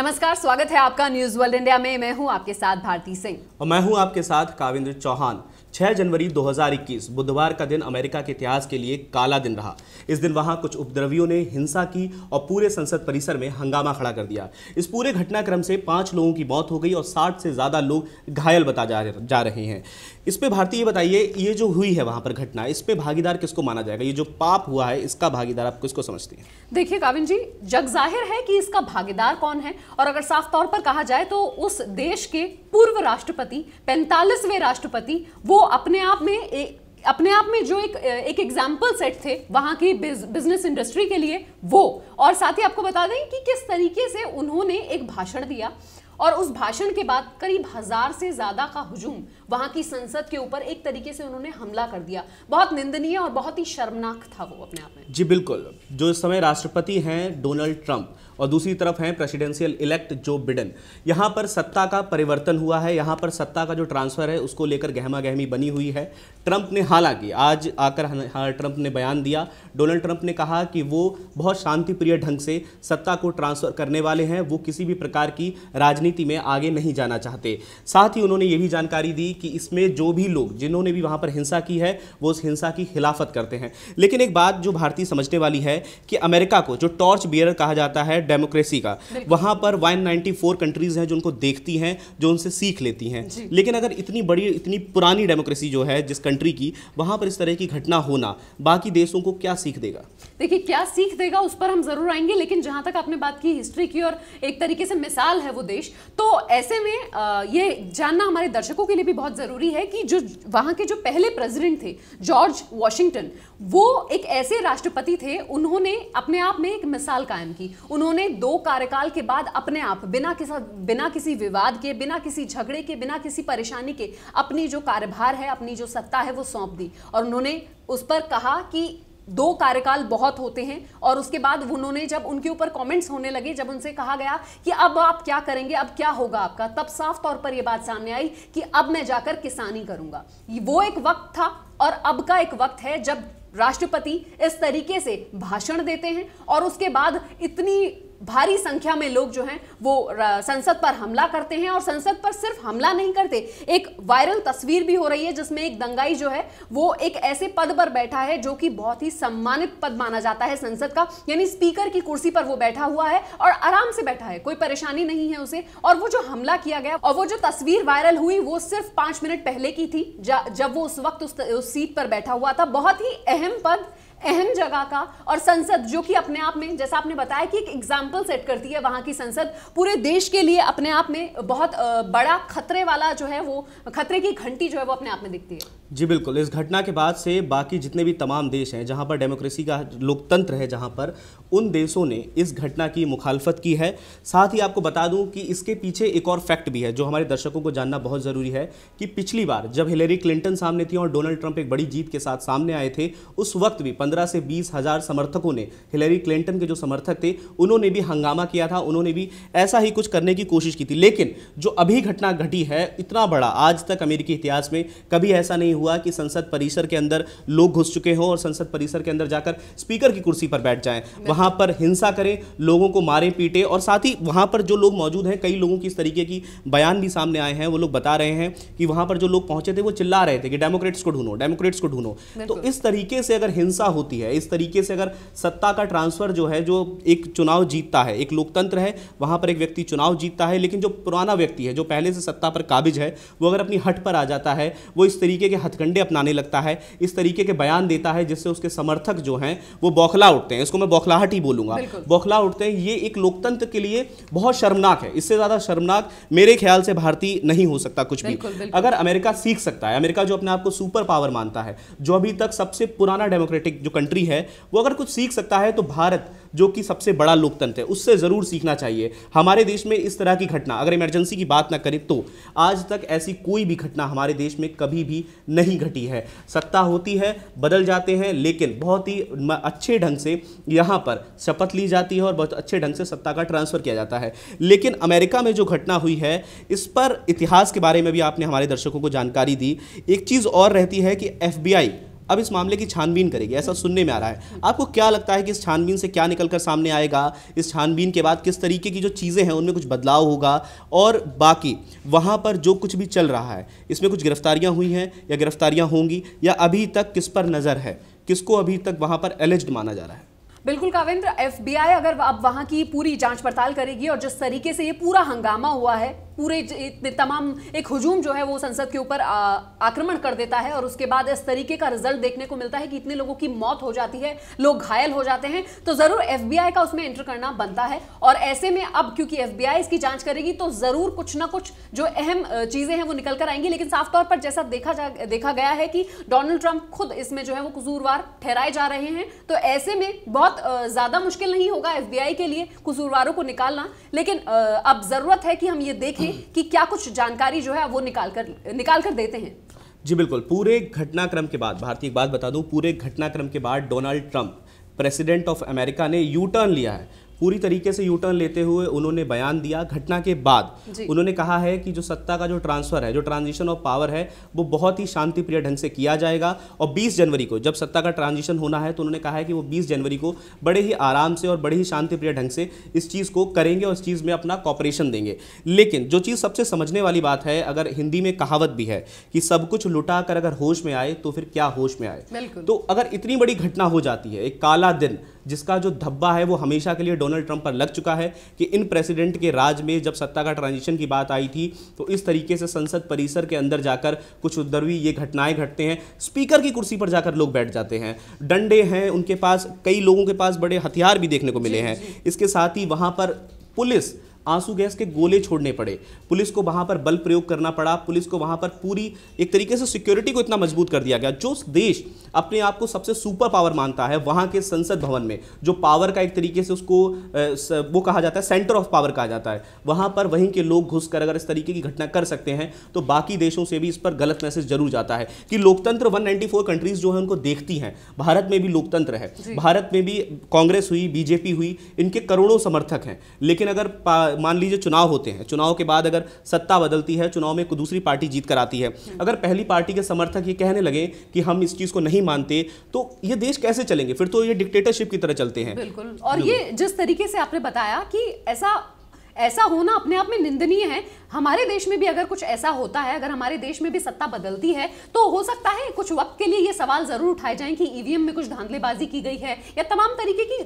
नमस्कार स्वागत है आपका न्यूज वर्ल्ड इंडिया में मैं हूं आपके साथ भारती सिंह और मैं हूं आपके साथ काविंद्र चौहान 6 जनवरी 2021 बुधवार का दिन अमेरिका के इतिहास के लिए काला दिन रहा इस दिन वहां कुछ उपद्रवियों ने हिंसा की और पूरे संसद परिसर में हंगामा खड़ा कर दिया इस पूरे घटनाक्रम से पांच लोगों की मौत हो गई और साठ से ज़्यादा लोग घायल बता जा रहे हैं इस पर भारती ये बताइए ये जो हुई है वहाँ पर घटना इस पर भागीदार किसको माना जाएगा ये जो पाप हुआ है इसका भागीदार आप किसको समझते हैं देखिए काविन जी जग जाहिर है कि इसका भागीदार कौन है और अगर साफ तौर पर कहा जाए तो उस देश के पूर्व राष्ट्रपति पैंतालीसवें राष्ट्रपति वो अपने आप में ए, अपने आप में जो एक एक एग्जाम्पल सेट थे वहाँ की बिज, बिजनेस इंडस्ट्री के लिए वो और साथ ही आपको बता दें कि किस तरीके से उन्होंने एक भाषण दिया और उस भाषण के बाद करीब हजार से ज्यादा का हुजूम वहां की संसद के ऊपर एक तरीके से उन्होंने हमला कर दिया बहुत निंदनीय और बहुत ही शर्मनाक था वो अपने आप में जी बिल्कुल जो इस समय राष्ट्रपति हैं डोनाल्ड ट्रंप और दूसरी तरफ हैं प्रेसिडेंशियल इलेक्ट जो बिडन यहाँ पर सत्ता का परिवर्तन हुआ है यहाँ पर सत्ता का जो ट्रांसफ़र है उसको लेकर गहमा गहमी बनी हुई है ट्रंप ने हालांकि आज आकर ट्रंप हाँ, ने बयान दिया डोनाल्ड ट्रंप ने कहा कि वो बहुत शांतिप्रिय ढंग से सत्ता को ट्रांसफ़र करने वाले हैं वो किसी भी प्रकार की राजनीति में आगे नहीं जाना चाहते साथ ही उन्होंने ये भी जानकारी दी कि इसमें जो भी लोग जिन्होंने भी वहाँ पर हिंसा की है वो उस हिंसा की खिलाफत करते हैं लेकिन एक बात जो भारतीय समझने वाली है कि अमेरिका को जो टॉर्च बियर कहा जाता है डेमोक्रेसी का वहां पर वन नाइनटी फोर कंट्रीज हैं जो उनको देखती हैं जो उनसे सीख लेती हैं लेकिन अगर इतनी बड़ी इतनी पुरानी डेमोक्रेसी जो है जिस कंट्री की वहां पर इस तरह की घटना होना बाकी देशों को क्या सीख देगा देखिए क्या सीख देगा उस पर हम जरूर आएंगे लेकिन जहां तक आपने बात की हिस्ट्री की और एक तरीके से मिसाल है वो देश तो ऐसे में ये जानना हमारे दर्शकों के लिए भी बहुत ज़रूरी है कि जो वहां के जो पहले प्रेसिडेंट थे जॉर्ज वॉशिंगटन वो एक ऐसे राष्ट्रपति थे उन्होंने अपने आप में एक मिसाल कायम की उन्होंने उन्होंने दो कार्यकाल के बाद अपने आप बिना किसी बिना किसी विवाद के बिना किसी झगड़े के बिना किसी परेशानी के अपनी जो कार्यभार है अपनी जो सत्ता है वो सौंप दी और उन्होंने उस पर कहा कि दो कार्यकाल बहुत होते हैं और उसके बाद उन्होंने जब उनके ऊपर कमेंट्स होने लगे जब उनसे कहा गया कि अब आप क्या करेंगे अब क्या होगा आपका तब साफ तौर पर यह बात सामने आई कि अब मैं जाकर किसानी करूंगा वो एक वक्त था और अब का एक वक्त है जब राष्ट्रपति इस तरीके से भाषण देते हैं और उसके बाद इतनी भारी संख्या में लोग जो हैं वो संसद पर हमला करते हैं और संसद पर सिर्फ हमला नहीं करते एक वायरल तस्वीर भी हो रही है जिसमें एक दंगाई जो है वो एक ऐसे पद पर बैठा है जो कि बहुत ही सम्मानित पद माना जाता है संसद का यानी स्पीकर की कुर्सी पर वो बैठा हुआ है और आराम से बैठा है कोई परेशानी नहीं है उसे और वो जो हमला किया गया और वो जो तस्वीर वायरल हुई वो सिर्फ पांच मिनट पहले की थी जब वो उस वक्त उस, उस सीट पर बैठा हुआ था बहुत ही अहम पद अहम जगह का और संसद जो कि अपने आप में जैसा आपने बताया कि एक एग्जाम्पल सेट करती है वहां की संसद पूरे देश के लिए अपने आप में बहुत बड़ा खतरे वाला जो है वो खतरे की घंटी जो है वो अपने आप में दिखती है जी बिल्कुल इस घटना के बाद से बाकी जितने भी तमाम देश हैं जहां पर डेमोक्रेसी का लोकतंत्र है जहां पर उन देशों ने इस घटना की मुखालफत की है साथ ही आपको बता दूं कि इसके पीछे एक और फैक्ट भी है जो हमारे दर्शकों को जानना बहुत ज़रूरी है कि पिछली बार जब हिलेरी क्लिंटन सामने थी और डोनाल्ड ट्रंप एक बड़ी जीत के साथ सामने आए थे उस वक्त भी पंद्रह से बीस हज़ार समर्थकों ने हिलेरी क्लिंटन के जो समर्थक थे उन्होंने भी हंगामा किया था उन्होंने भी ऐसा ही कुछ करने की कोशिश की थी लेकिन जो अभी घटना घटी है इतना बड़ा आज तक अमेरिकी इतिहास में कभी ऐसा नहीं हुआ कि संसद परिसर के अंदर लोग घुस चुके हों और संसद परिसर के अंदर जाकर स्पीकर की कुर्सी पर बैठ जाएं वहां पर हिंसा करें लोगों को मारे पीटे और साथ ही वहां पर जो लोग मौजूद हैं कई लोगों की इस तरीके की बयान भी सामने आए हैं वो लोग बता रहे हैं कि वहां पर जो लोग पहुंचे थे वो चिल्ला रहे थे कि डेमोक्रेट्स को ढूंढो डेमोक्रेट्स को ढूंढो तो इस तरीके से अगर हिंसा होती है इस तरीके से अगर सत्ता का ट्रांसफर जो है जो एक चुनाव जीतता है एक लोकतंत्र है वहां पर एक व्यक्ति चुनाव जीतता है लेकिन जो पुराना व्यक्ति है जो पहले से सत्ता पर काबिज है वो अगर अपनी हट पर आ जाता है वो इस तरीके के हथकंडे अपनाने लगता है इस तरीके के बयान देता है जिससे उसके समर्थक जो हैं वो बौखला उठते हैं इसको मैं बौखलाहट ही बोलूंगा बौखला उठते हैं ये एक लोकतंत्र के लिए बहुत शर्मनाक है इससे ज़्यादा शर्मनाक मेरे ख्याल से भारतीय नहीं हो सकता कुछ भी अगर अमेरिका सीख सकता है अमेरिका जो अपने आप को सुपर पावर मानता है जो अभी तक सबसे पुराना डेमोक्रेटिक जो कंट्री है वो अगर कुछ सीख सकता है तो भारत जो कि सबसे बड़ा लोकतंत्र है उससे ज़रूर सीखना चाहिए हमारे देश में इस तरह की घटना अगर इमरजेंसी की बात ना करें तो आज तक ऐसी कोई भी घटना हमारे देश में कभी भी नहीं घटी है सत्ता होती है बदल जाते हैं लेकिन बहुत ही अच्छे ढंग से यहाँ पर शपथ ली जाती है और बहुत अच्छे ढंग से सत्ता का ट्रांसफ़र किया जाता है लेकिन अमेरिका में जो घटना हुई है इस पर इतिहास के बारे में भी आपने हमारे दर्शकों को जानकारी दी एक चीज़ और रहती है कि एफ अब इस मामले की छानबीन करेगी ऐसा सुनने में आ रहा है आपको क्या लगता है कि इस छानबीन से क्या निकलकर सामने आएगा इस छानबीन के बाद किस तरीके की जो चीज़ें हैं उनमें कुछ बदलाव होगा और बाकी वहाँ पर जो कुछ भी चल रहा है इसमें कुछ गिरफ्तारियाँ हुई हैं या गिरफ्तारियाँ होंगी या अभी तक किस पर नज़र है किसको अभी तक वहाँ पर एलिज्ड माना जा रहा है बिल्कुल काविंद्र एफबीआई अगर अब वहाँ की पूरी जांच पड़ताल करेगी और जिस तरीके से ये पूरा हंगामा हुआ है पूरे तमाम एक हजूम जो है वो संसद के ऊपर आक्रमण कर देता है और उसके बाद इस तरीके का रिजल्ट देखने को मिलता है कि इतने लोगों की मौत हो जाती है लोग घायल हो जाते हैं तो जरूर एफबीआई का उसमें एंटर करना बनता है और ऐसे में अब क्योंकि एफबीआई इसकी जांच करेगी तो जरूर कुछ ना कुछ जो अहम चीजें हैं वो निकल कर आएंगी लेकिन साफ तौर पर जैसा देखा जा देखा गया है कि डोनाल्ड ट्रंप खुद इसमें जो है वो कसूरवार ठहराए जा रहे हैं तो ऐसे में बहुत ज्यादा मुश्किल नहीं होगा एफबीआई के लिए कसूरवारों को निकालना लेकिन अब जरूरत है कि हम ये देखें से कि क्या कुछ जानकारी जो है वो निकाल कर निकाल कर देते हैं जी बिल्कुल पूरे घटनाक्रम के बाद भारतीय एक बात बता दूं पूरे घटनाक्रम के बाद Donald Trump president of America ने यू टर्न लिया है पूरी तरीके से यू टर्न लेते हुए उन्होंने बयान दिया घटना के बाद उन्होंने कहा है कि जो सत्ता का जो ट्रांसफर है जो ट्रांजिशन ऑफ पावर है वो बहुत ही शांतिप्रिय ढंग से किया जाएगा और 20 जनवरी को जब सत्ता का ट्रांजिशन होना है तो उन्होंने कहा है कि वो 20 जनवरी को बड़े ही आराम से और बड़े ही शांतिप्रिय ढंग से इस चीज़ को करेंगे और इस चीज़ में अपना कॉपरेशन देंगे लेकिन जो चीज़ सबसे समझने वाली बात है अगर हिंदी में कहावत भी है कि सब कुछ लुटा कर अगर होश में आए तो फिर क्या होश में आए तो अगर इतनी बड़ी घटना हो जाती है एक काला दिन जिसका जो धब्बा है वो हमेशा के लिए डोनाल्ड ट्रंप पर लग चुका है कि इन प्रेसिडेंट के राज में जब सत्ता का ट्रांजिशन की बात आई थी तो इस तरीके से संसद परिसर के अंदर जाकर कुछ उद्धरवी ये घटनाएं घटते हैं स्पीकर की कुर्सी पर जाकर लोग बैठ जाते हैं डंडे हैं उनके पास कई लोगों के पास बड़े हथियार भी देखने को मिले हैं इसके साथ ही वहाँ पर पुलिस आंसू गैस के गोले छोड़ने पड़े पुलिस को वहाँ पर बल प्रयोग करना पड़ा पुलिस को वहाँ पर पूरी एक तरीके से सिक्योरिटी को इतना मजबूत कर दिया गया जो देश अपने आप को सबसे सुपर पावर मानता है वहाँ के संसद भवन में जो पावर का एक तरीके से उसको वो कहा जाता है सेंटर ऑफ पावर कहा जाता है वहाँ पर वहीं के लोग घुस कर अगर इस तरीके की घटना कर सकते हैं तो बाकी देशों से भी इस पर गलत मैसेज जरूर जाता है कि लोकतंत्र वन कंट्रीज जो है उनको देखती हैं भारत में भी लोकतंत्र है भारत में भी कांग्रेस हुई बीजेपी हुई इनके करोड़ों समर्थक हैं लेकिन अगर मान लीजिए चुनाव होते हैं चुनाव के बाद अगर सत्ता बदलती है चुनाव में दूसरी पार्टी जीत कर आती है हम्म। अगर पहली पार्टी के समर्थक ये कहने लगे कि हम इस चीज़ को नहीं मानते तो ये देश कैसे चलेंगे फिर तो ये डिक्टेटरशिप की तरह चलते हैं बिल्कुल और ये जिस तरीके से आपने बताया कि ऐसा ऐसा होना अपने आप में निंदनीय है हमारे देश में भी अगर कुछ ऐसा होता है अगर हमारे देश में भी सत्ता बदलती है तो हो सकता है कुछ वक्त के लिए ये सवाल जरूर उठाए जाएं कि ईवीएम में कुछ धांधलेबाजी की गई है या तमाम तरीके की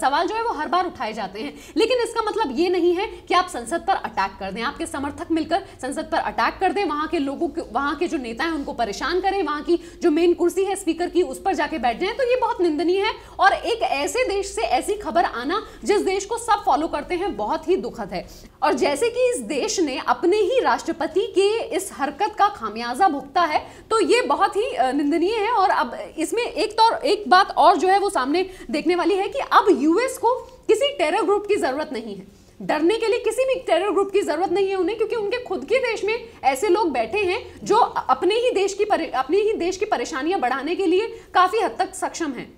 सवाल जो है वो हर बार उठाए जाते हैं लेकिन इसका मतलब ये नहीं है कि आप संसद पर अटैक कर दें आपके समर्थक मिलकर संसद पर अटैक कर दें वहां के लोगों के वहां के जो नेता हैं उनको परेशान करें वहां की जो मेन कुर्सी है स्पीकर की उस पर जाके बैठ जाए तो ये बहुत निंदनीय है और एक ऐसे देश से ऐसी खबर आना जिस देश को सब फॉलो करते हैं बहुत ही दुखद है और जैसे कि इस देश ने अपने ही राष्ट्रपति के इस हरकत का खामियाजा भुगता है तो ये बहुत ही निंदनीय है और अब इसमें एक तो एक बात और जो है वो सामने देखने वाली है कि अब यूएस को किसी टेरर ग्रुप की ज़रूरत नहीं है डरने के लिए किसी भी टेरर ग्रुप की जरूरत नहीं है उन्हें क्योंकि उनके खुद के देश में ऐसे लोग बैठे हैं जो अपने ही देश की अपने ही देश की परेशानियां बढ़ाने के लिए काफ़ी हद तक सक्षम हैं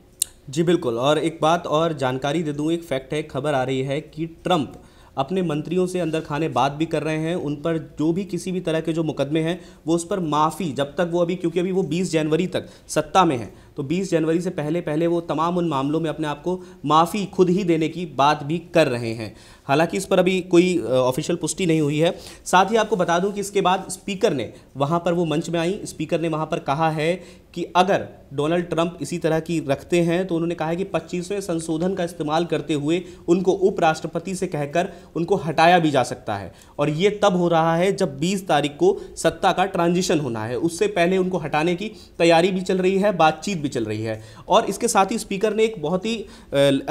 जी बिल्कुल और एक बात और जानकारी दे दूं एक फैक्ट है खबर आ रही है कि ट्रंप अपने मंत्रियों से अंदर खाने बात भी कर रहे हैं उन पर जो भी किसी भी तरह के जो मुकदमे हैं वो उस पर माफ़ी जब तक वो अभी क्योंकि अभी वो 20 जनवरी तक सत्ता में है तो 20 जनवरी से पहले पहले वो तमाम उन मामलों में अपने आप को माफ़ी खुद ही देने की बात भी कर रहे हैं हालांकि इस पर अभी कोई ऑफिशियल पुष्टि नहीं हुई है साथ ही आपको बता दूं कि इसके बाद स्पीकर ने वहां पर वो मंच में आई स्पीकर ने वहां पर कहा है कि अगर डोनाल्ड ट्रंप इसी तरह की रखते हैं तो उन्होंने कहा है कि पच्चीसवें संशोधन का इस्तेमाल करते हुए उनको उपराष्ट्रपति से कहकर उनको हटाया भी जा सकता है और ये तब हो रहा है जब 20 तारीख को सत्ता का ट्रांजिशन होना है उससे पहले उनको हटाने की तैयारी भी चल रही है बातचीत भी चल रही है और इसके साथ ही स्पीकर ने एक बहुत ही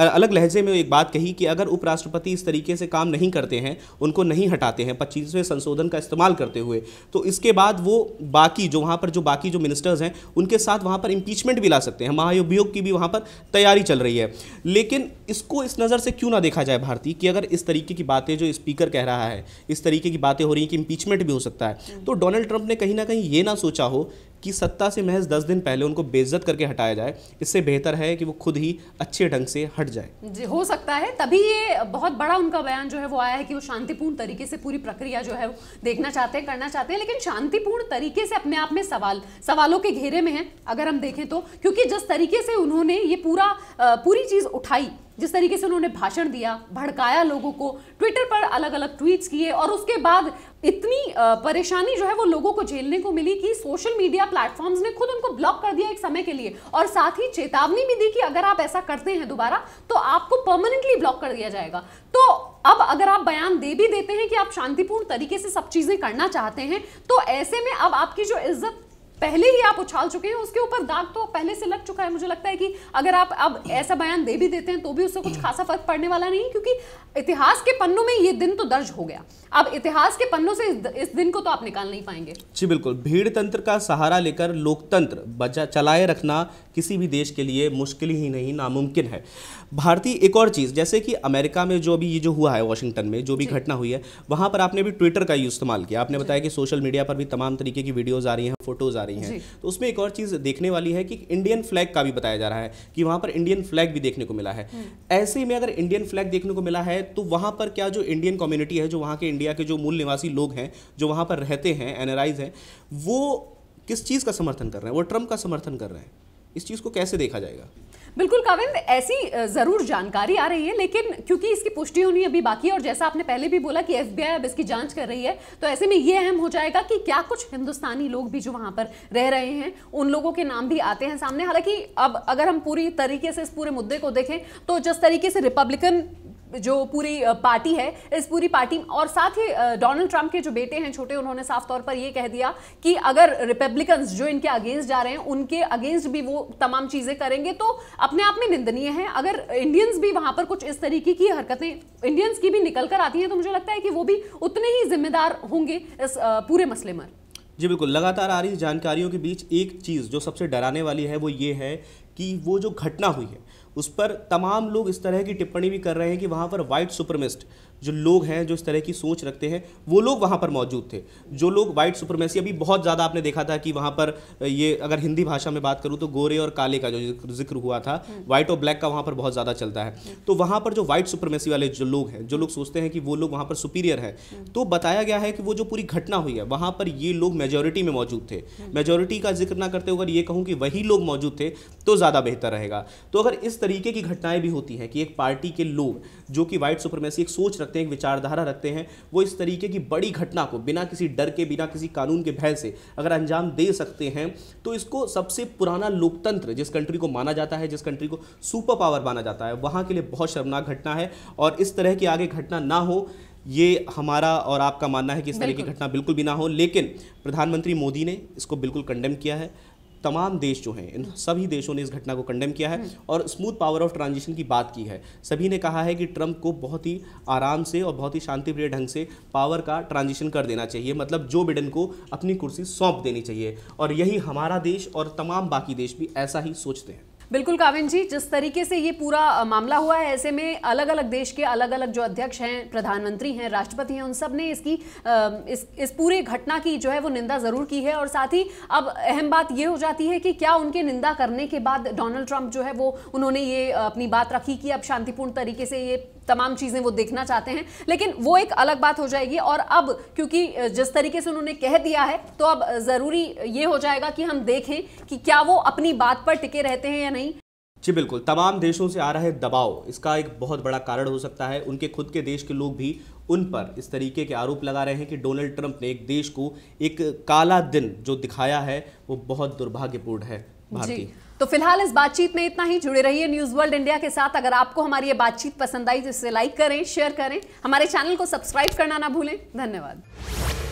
अलग लहजे में एक बात कही कि अगर उपराष्ट्रपति इस तरीके तरीके से काम नहीं करते हैं उनको नहीं हटाते हैं पच्चीसवें संशोधन का इस्तेमाल करते हुए तो इसके बाद वो बाकी जो वहाँ पर जो बाकी जो मिनिस्टर्स हैं उनके साथ वहाँ पर इम्पीचमेंट भी ला सकते हैं महाभियोग की भी वहाँ पर तैयारी चल रही है लेकिन इसको इस नज़र से क्यों ना देखा जाए भारती कि अगर इस तरीके की बातें जो स्पीकर कह रहा है इस तरीके की बातें हो रही हैं कि इम्पीचमेंट भी हो सकता है तो डोनाल्ड ट्रंप ने कहीं ना कहीं ये ना सोचा हो कि सत्ता से महज दस दिन पहले उनको बेइज्जत करके हटाया जाए इससे बेहतर है कि वो खुद ही अच्छे ढंग से हट जाए हो सकता है तभी ये बहुत बड़ा उनका बयान जो है वो आया है कि वो शांतिपूर्ण तरीके से पूरी प्रक्रिया जो है वो देखना चाहते हैं करना चाहते हैं लेकिन शांतिपूर्ण तरीके से अपने आप में सवाल सवालों के घेरे में है अगर हम देखें तो क्योंकि जिस तरीके से उन्होंने ये पूरा पूरी चीज़ उठाई जिस तरीके से उन्होंने भाषण दिया भड़काया लोगों को ट्विटर पर अलग अलग ट्वीट्स किए और उसके बाद इतनी परेशानी जो है वो लोगों को झेलने को मिली कि सोशल मीडिया प्लेटफॉर्म्स ने खुद उनको ब्लॉक कर दिया एक समय के लिए और साथ ही चेतावनी भी दी कि अगर आप ऐसा करते हैं दोबारा तो आपको परमानेंटली ब्लॉक कर दिया जाएगा तो अब अगर आप बयान दे भी देते हैं कि आप शांतिपूर्ण तरीके से सब चीज़ें करना चाहते हैं तो ऐसे में अब आपकी जो इज्जत पहले ही आप उछाल चुके हैं उसके ऊपर दाग तो पहले से लग चुका है मुझे लगता है कि अगर आप अब ऐसा बयान दे भी देते हैं तो भी उससे कुछ हम्म। खासा फर्क पड़ने वाला नहीं क्योंकि इतिहास के पन्नों में ये दिन तो दर्ज हो गया अब इतिहास के पन्नों से इस दिन को तो आप निकाल नहीं पाएंगे जी बिल्कुल भीड़ तंत्र का सहारा लेकर लोकतंत्र बचा चलाए रखना किसी भी देश के लिए मुश्किल ही नहीं नामुमकिन है भारतीय एक और चीज़ जैसे कि अमेरिका में जो भी ये जो हुआ है वॉशिंगटन में जो भी घटना हुई है वहाँ पर आपने भी ट्विटर का यूज इस्तेमाल किया आपने बताया कि सोशल मीडिया पर भी तमाम तरीके की वीडियोज़ आ रही हैं फोटोज़ आ रही रही हैं तो उसमें एक और चीज़ देखने वाली है कि इंडियन फ्लैग का भी बताया जा रहा है कि वहाँ पर इंडियन फ्लैग भी देखने को मिला है हम्म। ऐसे में अगर इंडियन फ्लैग देखने को मिला है तो वहाँ पर क्या जो इंडियन कम्युनिटी है जो वहाँ के इंडिया के जो मूल निवासी लोग हैं जो वहाँ पर रहते हैं एनराइज हैं वो किस चीज़ का समर्थन कर रहे हैं वो ट्रम्प का समर्थन कर रहे हैं इस चीज़ को कैसे देखा जाएगा बिल्कुल काविंद ऐसी ज़रूर जानकारी आ रही है लेकिन क्योंकि इसकी पुष्टि होनी अभी बाकी है और जैसा आपने पहले भी बोला कि एफबीआई अब इसकी जांच कर रही है तो ऐसे में ये अहम हो जाएगा कि क्या कुछ हिंदुस्तानी लोग भी जो वहाँ पर रह रहे हैं उन लोगों के नाम भी आते हैं सामने हालांकि अब अगर हम पूरी तरीके से इस पूरे मुद्दे को देखें तो जिस तरीके से रिपब्लिकन जो पूरी पार्टी है इस पूरी पार्टी और साथ ही डोनाल्ड ट्रंप के जो बेटे हैं छोटे उन्होंने साफ तौर पर यह कह दिया कि अगर रिपब्लिकन्स जो इनके अगेंस्ट जा रहे हैं उनके अगेंस्ट भी वो तमाम चीज़ें करेंगे तो अपने आप में निंदनीय है अगर इंडियंस भी वहां पर कुछ इस तरीके की हरकतें इंडियंस की भी निकल कर आती हैं तो मुझे लगता है कि वो भी उतने ही जिम्मेदार होंगे इस पूरे मसले में जी बिल्कुल लगातार आ रही जानकारियों के बीच एक चीज़ जो सबसे डराने वाली है वो ये है कि वो जो घटना हुई है उस पर तमाम लोग इस तरह की टिप्पणी भी कर रहे हैं कि वहाँ पर वाइट सुपरमिस्ट जो लोग हैं जो इस तरह की सोच रखते हैं वो लोग वहाँ पर मौजूद थे जो लोग वाइट सुपरमेसी अभी बहुत ज़्यादा आपने देखा था कि वहाँ पर ये अगर हिंदी भाषा में बात करूँ तो गोरे और काले का जो जिक्र हुआ था वाइट और ब्लैक का वहाँ पर बहुत ज़्यादा चलता है तो वहाँ पर जो वाइट सुपरमेसी वाले जो लोग हैं जो लोग सोचते हैं कि वो लोग वहाँ पर सुपीरियर हैं तो बताया गया है कि वो जो पूरी घटना हुई है वहाँ पर ये लोग मेजोरिटी में मौजूद थे मेजोरिटी का जिक्र ना करते हुए अगर ये कहूँ कि वही लोग मौजूद थे तो ज़्यादा बेहतर रहेगा तो अगर इस तरीके की घटनाएं भी होती हैं कि एक पार्टी के लोग जो कि वाइट सुप्रमेसी एक सोच रखते हैं एक विचारधारा रखते हैं वो इस तरीके की बड़ी घटना को बिना किसी डर के बिना किसी कानून के भय से अगर अंजाम दे सकते हैं तो इसको सबसे पुराना लोकतंत्र जिस कंट्री को माना जाता है जिस कंट्री को सुपर पावर माना जाता है वहाँ के लिए बहुत शर्मनाक घटना है और इस तरह की आगे घटना ना हो ये हमारा और आपका मानना है कि इस तरह की घटना बिल्कुल भी ना हो लेकिन प्रधानमंत्री मोदी ने इसको बिल्कुल कंडेम किया है तमाम देश जो हैं इन सभी देशों ने इस घटना को कंडेम किया है हम्म। और स्मूथ पावर ऑफ ट्रांजिशन की बात की है सभी ने कहा है कि ट्रंप को बहुत ही आराम से और बहुत ही शांतिप्रिय ढंग से पावर का ट्रांजिशन कर देना चाहिए मतलब जो बिडन को अपनी कुर्सी सौंप देनी चाहिए और यही हमारा देश और तमाम बाकी देश भी ऐसा ही सोचते हैं बिल्कुल काविन जी जिस तरीके से ये पूरा मामला हुआ है ऐसे में अलग अलग देश के अलग अलग जो अध्यक्ष हैं प्रधानमंत्री हैं राष्ट्रपति हैं उन सब ने इसकी इस इस पूरे घटना की जो है वो निंदा ज़रूर की है और साथ ही अब अहम बात ये हो जाती है कि क्या उनके निंदा करने के बाद डोनाल्ड ट्रंप जो है वो उन्होंने ये अपनी बात रखी कि अब शांतिपूर्ण तरीके से ये तमाम चीज़ें वो देखना चाहते हैं लेकिन वो एक अलग बात हो जाएगी और अब क्योंकि जिस तरीके से उन्होंने कह दिया है तो अब ज़रूरी ये हो जाएगा कि हम देखें कि क्या वो अपनी बात पर टिके रहते हैं या नहीं जी बिल्कुल तमाम देशों से आ रहा है दबाव इसका एक बहुत बड़ा कारण हो सकता है उनके खुद के देश के लोग भी उन पर इस तरीके के आरोप लगा रहे हैं कि डोनाल्ड ट्रंप ने एक देश को एक काला दिन जो दिखाया है वो बहुत दुर्भाग्यपूर्ण है भारतीय तो फिलहाल इस बातचीत में इतना ही जुड़े रहिए न्यूज वर्ल्ड इंडिया के साथ अगर आपको हमारी ये बातचीत पसंद आई तो इसे लाइक करें शेयर करें हमारे चैनल को सब्सक्राइब करना ना भूलें धन्यवाद